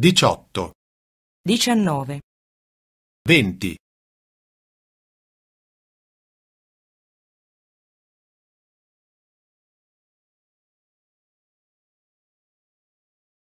18 19 20